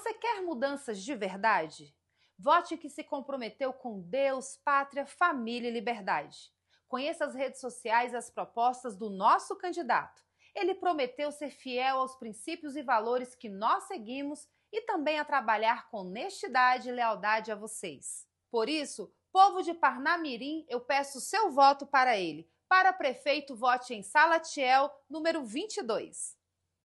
Você quer mudanças de verdade? Vote que se comprometeu com Deus, pátria, família e liberdade. Conheça as redes sociais e as propostas do nosso candidato. Ele prometeu ser fiel aos princípios e valores que nós seguimos e também a trabalhar com honestidade e lealdade a vocês. Por isso, povo de Parnamirim, eu peço seu voto para ele. Para prefeito, vote em Salatiel, número 22.